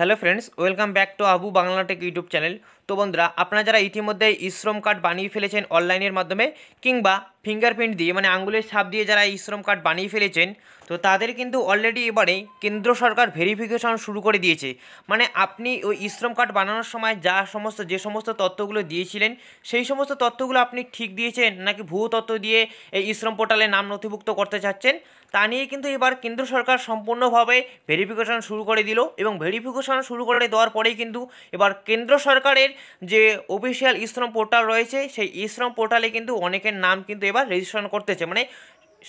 hello friends welcome back to Abu Bangla YouTube channel তো বন্ধুরা আপনারা যারা ইতিমধ্যে ইশ্রম কার্ড বানিয়ে ফেলেছেন অনলাইনের মাধ্যমে কিংবা ফিঙ্গারপ্রিন্ট দিয়ে মানে আঙ্গুলের ছাপ দিয়ে যারা ইশ্রম কার্ড বানিয়ে ফেলেছেন তো তাদের কিন্তু অলরেডি এবারে কেন্দ্র সরকার ভেরিফিকেশন শুরু করে দিয়েছে মানে আপনি ওই ইশ্রম কার্ড বানানোর সময় যা সমস্ত যে সমস্ত তথ্যগুলো দিয়েছিলেন সেই সমস্ত তথ্যগুলো আপনি ঠিক দিয়েছেন নাকি ভুয়ো তথ্য দিয়ে এই ইশ্রম পোর্টালে নাম নথিভুক্ত করতে চাচ্ছেন তা নিয়ে কিন্তু এবার কেন্দ্র সরকার সম্পূর্ণভাবে ভেরিফিকেশন শুরু করে দিল এবং ভেরিফিকেশন শুরু করে দেওয়ার পরেই কিন্তু এবার কেন্দ্র সরকারের যে অফিসিয়াল ইশ্রম পোর্টাল রয়েছে সেই ইশ্রম পোর্টালে কিন্তু অনেকের নাম কিন্তু এবার রেজিস্ট্রেশন করতেছে মানে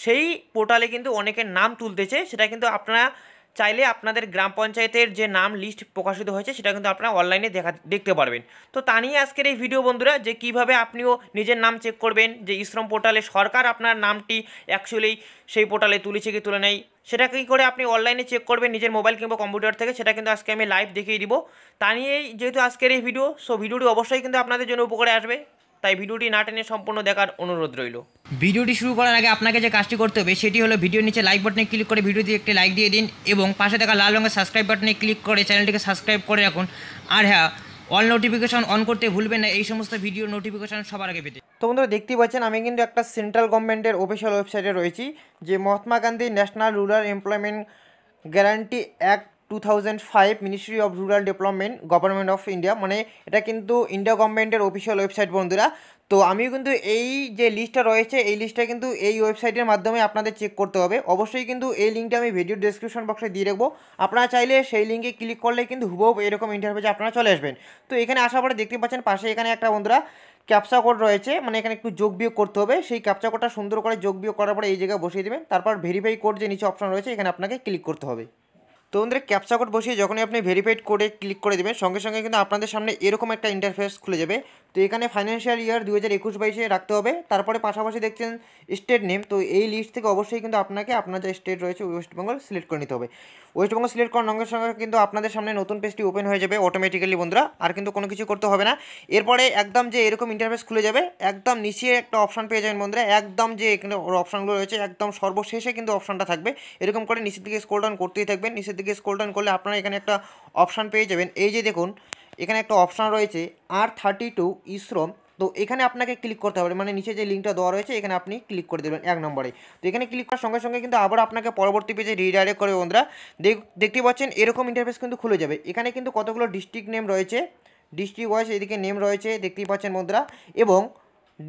সেই পোর্টালে কিন্তু অনেকের নাম তুলতেছে সেটা কিন্তু আপনারা চাইলে আপনাদের গ্রাম পঞ্চায়েতের যে নাম লিস্ট প্রকাশিত হয়েছে সেটা কিন্তু আপনারা অনলাইনে দেখা দেখতে পারবেন তো তা নিয়ে আজকের এই ভিডিও বন্ধুরা যে কিভাবে আপনিও নিজের নাম চেক করবেন যে ইশ্রম পোর্টালে সরকার আপনার নামটি অ্যাকচুয়ালি সেই পোর্টালে তুলেছে কি তুলে নেয় সেটা কী করে আপনি অনলাইনে চেক করবেন নিজের মোবাইল কিংবা কম্পিউটার থেকে সেটা কিন্তু আজকে আমি লাইভ দেখিয়ে দিব তা নিয়েই যেহেতু আজকের এই ভিডিও সো ভিডিওটি অবশ্যই কিন্তু আপনাদের জন্য উপকারে আসবে তাই ভিডিওটি না টেনে সম্পূর্ণ দেখার অনুরোধ রইল ভিডিওটি শুরু করার আগে আপনাকে যে কাজটি করতে হবে সেটি হলো ভিডিওর নিচে লাইক বাটনে ক্লিক করে ভিডিওটি একটি লাইক দিয়ে দিন এবং পাশে থাকা লাল রঙের সাবস্ক্রাইব বাটনে ক্লিক করে চ্যানেলটিকে সাবস্ক্রাইব করে রাখুন আর হ্যাঁ অল নোটিফিকেশন অন করতে ভুলবেন না এই সমস্ত ভিডিও নোটিফিকেশন সবার আগে পেতে তো বন্ধুরা দেখতেই পাচ্ছেন আমি কিন্তু একটা সেন্ট্রাল গভর্নমেন্টের অফিসিয়াল ওয়েবসাইটে রয়েছি যে Mahatma Gandhi national rural employment guarantee act two thousand five ministry of rural development government of India মানে এটা কিন্তু ইন্ডিয়া গভর্নমেন্টের অফিসিয়াল ওয়েবসাইট বন্ধুরা তো আমিও কিন্তু এই যে লিস্টটা রয়েছে এই লিস্টটা কিন্তু এই ওয়েবসাইটের মাধ্যমে আপনাদের চেক করতে হবে অবশ্যই কিন্তু এই লিঙ্কটা আমি ভিডিও ডিসক্রিপশন বক্সে দিয়ে রাখবো আপনারা চাইলে সেই লিঙ্কে ক্লিক করলে কিন্তু হুবহু এরকম ইন্টারভিউ আপনারা চলে আসবেন তো এখানে আসার পরে দেখতে পাচ্ছেন পাশে এখানে একটা বন্ধুরা ক্যাপচা কোড রয়েছে মানে এখানে একটু যোগ বিয়োগ করতে হবে সেই ক্যাপচা কোডটা সুন্দর করে যোগ বিয়োগ করার পরে এই জায়গায় বসিয়ে দেবেন তারপর ভেরিফাই কোড যে নিচে অপশন রয়েছে এখানে আপনাকে ক্লিক করতে হবে তো বন্ধুরা ক্যাপচা কোড বসিয়ে যখনই আপনি ভেরিফাইড কোডে ক্লিক করে দেবেন সঙ্গে সঙ্গে কিন্তু আপনাদের সামনে এরকম একটা ইন্টারফেস খুলে যাবে তো এখানে ফাইন্যান্সিয়াল ইয়ার দু হাজার একুশ বাইশে রাখতে হবে তারপরে পাশাপাশি দেখছেন স্টেট নেম তো এই লিস্ট থেকে অবশ্যই কিন্তু আপনাকে আপনার যে স্টেট রয়েছে ওয়েস্টবেঙ্গল সিলেক্ট করে নিতে হবে ওয়েস্টবেঙ্গল সিলেক্ট করার সঙ্গে সঙ্গে কিন্তু আপনাদের সামনে নতুন পেজটি ওপেন হয়ে যাবে অটোমেটিক্যালি বন্ধুরা আর কিন্তু কোনো কিছু করতে হবে না এরপরে একদম যে এরকম ইন্টারফেস খুলে যাবে একদম নিচে একটা অপশান পেয়ে যাবেন বন্ধুরা একদম যে এখানে অপশানগুলো রয়েছে একদম সর্বশেষে কিন্তু অপশানটা থাকবে এরকম করে নিচের দিকে স্কোল ডাউন করতেই থাকবেন নিচের দিকে স্কোল ডাউন করলে আপনারা এখানে একটা অপশান পেয়ে যাবেন এই যে দেখুন এখানে একটা অপশান রয়েছে আর থার্টি টু ইসরো তো এখানে আপনাকে ক্লিক করতে হবে মানে নিচে যে লিঙ্কটা দেওয়া রয়েছে এখানে আপনি ক্লিক করে দেবেন এক নম্বরে তো এখানে ক্লিক করার সঙ্গে সঙ্গে কিন্তু আবার আপনাকে পরবর্তী পেজে রিডাইরেক্ট করবে বন্ধুরা দেখতে পাচ্ছেন এরকম ইন্টারফেস কিন্তু খুলে যাবে এখানে কিন্তু কতগুলো ডিস্ট্রিক্ট নেম রয়েছে ডিস্ট্রিক্ট ওয়াইজ এদিকে নেম রয়েছে দেখতেই পাচ্ছেন বন্ধুরা এবং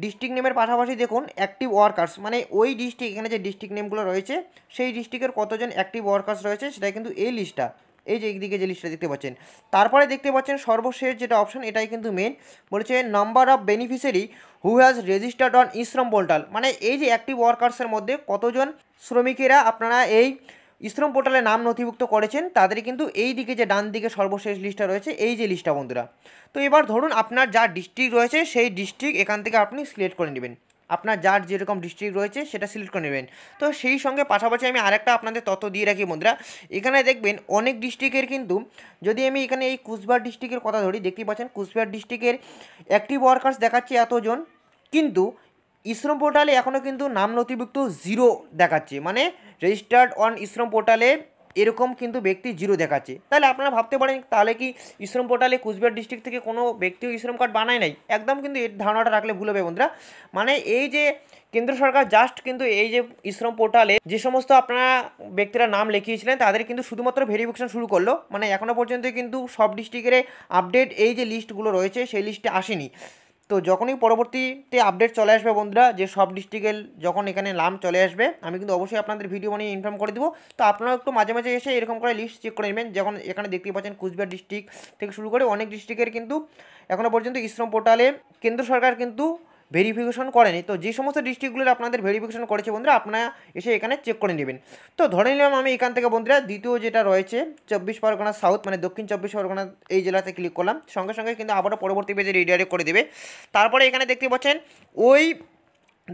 ডিস্ট্রিক্ট নেমের পাশাপাশি দেখুন অ্যাক্টিভ ওয়ার্কার্স মানে ওই ডিস্ট্রিক্ট এখানে যে ডিস্ট্রিক্ট নেমগুলো রয়েছে সেই ডিস্ট্রিক্টের কতজন অ্যাক্টিভ ওয়ার্কার্স রয়েছে সেটাই কিন্তু এই লিস্টটা এই যে একদিকে যে লিস্টটা দেখতে পাচ্ছেন তারপরে দেখতে পাচ্ছেন সর্বশেষ যেটা অপশান এটাই কিন্তু মেন বলেছে number of beneficiary who has registered on eShram portal মানে এই যে অ্যাক্টিভ ওয়ার্কার্সের মধ্যে কতজন শ্রমিকেরা আপনারা এই শ্রম পোর্টালে নাম নথিভুক্ত করেছেন তাদের কিন্তু এই দিকে যে ডান দিকে সর্বশেষ লিস্টটা রয়েছে এই যে লিস্টটা বন্ধুরা তো এবার ধরুন আপনার যা ডিস্ট্রিক্ট রয়েছে সেই ডিস্ট্রিক্ট এখান থেকে আপনি সিলেক্ট করে নেবেন আপনার যার যেরকম ডিস্ট্রিক্ট রয়েছে সেটা সিলেক্ট করে নেবেন তো সেই সঙ্গে পাশাপাশি আমি আরেকটা আপনাদের তথ্য দিয়ে রাখি বন্ধুরা এখানে দেখবেন অনেক ডিস্ট্রিক্টের কিন্তু যদি আমি এখানে এই কুচবিহার ডিস্ট্রিক্টের কথা ধরি দেখতে পাচ্ছেন কুচবিহার ডিস্ট্রিক্টের অ্যাক্টিভ ওয়ার্কার্স দেখাচ্ছে এতজন কিন্তু ইশ্রম পোর্টালে এখনও কিন্তু নাম নথিভুক্ত জিরো দেখাচ্ছে মানে রেজিস্টার্ড অন ইশ্রম পোর্টালে এরকম কিন্তু ব্যক্তি জিরো দেখাচ্ছে তাহলে আপনারা ভাবতে পারেন তাহলে কি ইশ্রম পোর্টালে কুচবিহার ডিস্ট্রিক্ট থেকে কোনো ব্যক্তিও ইশ্রম কার্ড বানায় নাই একদম কিন্তু এর ধারণাটা রাখলে ভুল হবে বন্ধুরা মানে এই যে কেন্দ্র সরকার জাস্ট কিন্তু এই যে ইশ্রম পোর্টালে যে সমস্ত আপনারা ব্যক্তিরা নাম লিখিয়েছিলেন তাদের কিন্তু শুধুমাত্র ভেরিফিকেশন শুরু করলো মানে এখনও পর্যন্ত কিন্তু সব ডিস্ট্রিক্টের আপডেট এই যে লিস্টগুলো রয়েছে সেই লিস্টে আসেনি তো যখনই পরবর্তীতে আপডেট চলে আসবে বন্ধুরা যে সব ডিস্ট্রিক্টের যখন এখানে নাম চলে আসবে আমি কিন্তু অবশ্যই আপনাদের ভিডিও বানিয়ে ইনফর্ম করে দেবো তো আপনারা একটু মাঝে মাঝে এসে এরকম করে লিস্ট চেক করে নেবেন যখন এখানে দেখতে পাচ্ছেন কুচবিহার ডিস্ট্রিক্ট থেকে শুরু করে অনেক ডিস্ট্রিক্টের কিন্তু এখনও পর্যন্ত ইশ্রম পোর্টালে কেন্দ্র সরকার কিন্তু ভেরিফিকেশন করেনি তো যে সমস্ত ডিস্ট্রিক্টগুলো আপনাদের ভেরিফিকেশন করেছে বন্ধুরা আপনারা এসে এখানে চেক করে নেবেন তো ধরে নিলাম আমি এখান থেকে বন্ধুরা দ্বিতীয় যেটা রয়েছে চব্বিশ পরগনা সাউথ মানে দক্ষিণ চব্বিশ পরগনা এই জেলাতে ক্লিক করলাম সঙ্গে সঙ্গে কিন্তু আবারও পরবর্তী পেজে রিডাইরেক্ট করে দেবে তারপরে এখানে দেখতে পাচ্ছেন ওই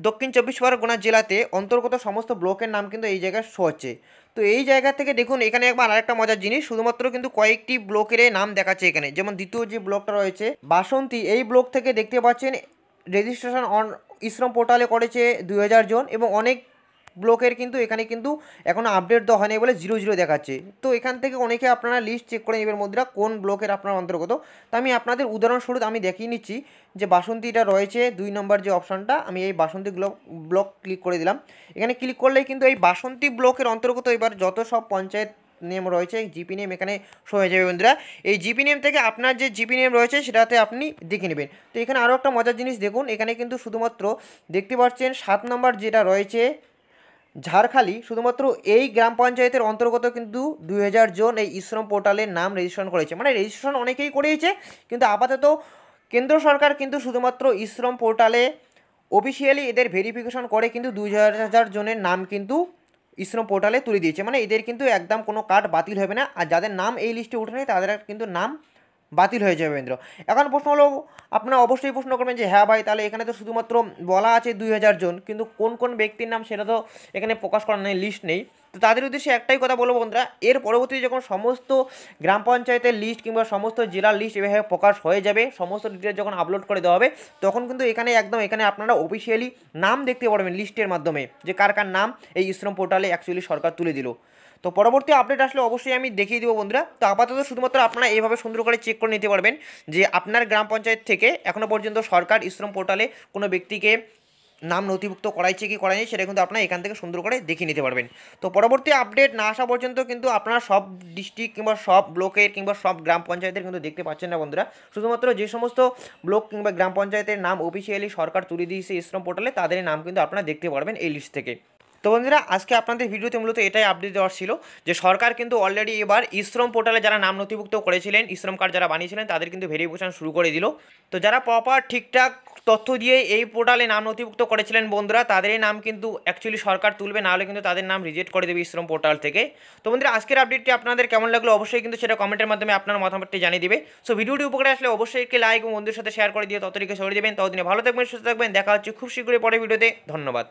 দক্ষিণ চব্বিশ পরগনা জেলাতে অন্তর্গত সমস্ত ব্লকের নাম কিন্তু এই জায়গায় শো হচ্ছে তো এই জায়গা থেকে দেখুন এখানে একবার আরেকটা মজার জিনিস শুধুমাত্র কিন্তু কয়েকটি ব্লকের নাম দেখাচ্ছে এখানে যেমন দ্বিতীয় যে ব্লকটা রয়েছে বাসন্তী এই ব্লক থেকে দেখতে পাচ্ছেন রেজিস্ট্রেশন অন ইশ্রম পোর্টালে করেছে দুই জন এবং অনেক ব্লকের কিন্তু এখানে কিন্তু এখনও আপডেট দেওয়া হয়নি বলে জিরো জিরো দেখাচ্ছে তো এখান থেকে অনেকে আপনারা লিস্ট চেক করে নেবেন মুদ্রা কোন ব্লকের আপনার অন্তর্গত তো আমি আপনাদের উদাহরণস্বরূপ আমি দেখিয়ে নিচ্ছি যে বাসন্তীটা রয়েছে দুই নম্বর যে অপশানটা আমি এই বাসন্তী ব্লক ব্লক ক্লিক করে দিলাম এখানে ক্লিক করলেই কিন্তু এই বাসন্তী ব্লকের অন্তর্গত এবার যত সব পঞ্চায়েত নেম রয়েছে জিপি নেম এখানে শো হয়ে যাবে বন্ধুরা এই জিপি নেম থেকে আপনার যে জিপি নেম রয়েছে সেটাতে আপনি দেখে নেবেন তো এখানে আরও একটা মজার জিনিস দেখুন এখানে কিন্তু শুধুমাত্র দেখতে পাচ্ছেন সাত নম্বর যেটা রয়েছে ঝাড়খালি শুধুমাত্র এই গ্রাম পঞ্চায়েতের অন্তর্গত কিন্তু দুই জন এই ইশ্রম পোর্টালের নাম রেজিস্ট্রেশন করেছে মানে রেজিস্ট্রেশন অনেকেই করেছে কিন্তু আপাতত কেন্দ্র সরকার কিন্তু শুধুমাত্র ইশ্রম পোর্টালে অফিসিয়ালি এদের ভেরিফিকেশন করে কিন্তু দুই হাজার জনের নাম কিন্তু ইসরো পোর্টালে তুলে দিয়েছে মানে এদের কিন্তু একদম কোনো কার্ড বাতিল হবে না আর যাদের নাম এই লিস্টে উঠে নেই তাদের কিন্তু নাম বাতিল হয়ে যাবে বেন্দ্র এখন প্রশ্ন হলো আপনারা অবশ্যই প্রশ্ন করবেন যে হ্যাঁ ভাই তাহলে এখানে তো শুধুমাত্র বলা আছে দুই জন কিন্তু কোন কোন ব্যক্তির নাম সেটা তো এখানে প্রকাশ করা নেই লিস্ট নেই তো তাদের উদ্দেশ্যে একটাই কথা বলবো বন্ধুরা এর পরবর্তী যখন সমস্ত গ্রাম পঞ্চায়েতের লিস্ট কিংবা সমস্ত জেলার লিস্ট এভাবে প্রকাশ হয়ে যাবে সমস্ত ডিটেলস যখন আপলোড করে দেওয়া হবে তখন কিন্তু এখানে একদম এখানে আপনারা অফিসিয়ালি নাম দেখতে পারবেন লিস্টের মাধ্যমে যে কার কার নাম এই ইশ্রম পোর্টালে অ্যাকচুয়ালি সরকার তুলে দিল তো পরবর্তী আপডেট আসলে অবশ্যই আমি দেখিয়ে দেবো বন্ধুরা তো আপাতত শুধুমাত্র আপনারা এইভাবে সুন্দর করে চেক করে নিতে পারবেন যে আপনার গ্রাম পঞ্চায়েত থেকে এখনও পর্যন্ত সরকার ইশ্রম পোর্টালে কোনো ব্যক্তিকে নাম নথিভুক্ত করাইছে কি করাইনি সেটা কিন্তু আপনারা এখান থেকে সুন্দর করে দেখে নিতে পারবেন তো পরবর্তী আপডেট না আসা পর্যন্ত কিন্তু আপনারা সব ডিস্ট্রিক্ট কিংবা সব ব্লকের কিংবা সব গ্রাম পঞ্চায়েতের কিন্তু দেখতে পাচ্ছেন না বন্ধুরা শুধুমাত্র যে সমস্ত ব্লক কিংবা গ্রাম পঞ্চায়েতের নাম অফিসিয়ালি সরকার তুলে দিয়েছে ইশ্রম পোর্টালে তাদের নাম কিন্তু আপনারা দেখতে পারবেন এই লিস্ট থেকে তো বন্ধুরা আজকে আপনাদের ভিডিওতে মূলত এটাই আপডেট দেওয়ার ছিল যে সরকার কিন্তু অলরেডি এবার ইশ্রম পোর্টালে যারা নাম নথিভুক্ত করেছিলেন ইশ্রম কার্ড যারা বানিয়েছিলেন তাদের কিন্তু ভেরিফিকেশন শুরু করে দিল তো যারা প্রপার ঠিকঠাক তথ্য দিয়ে এই পোর্টালে নাম নথিভুক্ত করেছিলেন বন্ধুরা তাদেরই নাম কিন্তু অ্যাকচুয়ালি সরকার তুলবে নাহলে কিন্তু তাদের নাম রিজেক্ট করে দেবে ইশ্রম পোর্টাল থেকে তো বন্ধুরা আজকের আপডেটটি আপনাদের কেমন লাগলো অবশ্যই কিন্তু সেটা কমেন্টের মাধ্যমে আপনার মতামতটি জানিয়ে দিবে সো ভিডিওটি উপকারে আসলে অবশ্যই একটি লাইক এবং বন্ধুর সাথে শেয়ার করে দিয়ে ততটিকে সরে দেবেন ততদিনে ভালো থাকবেন সুস্থ থাকবেন দেখা হচ্ছে খুব শীঘ্রই পরে ভিডিওতে ধন্যবাদ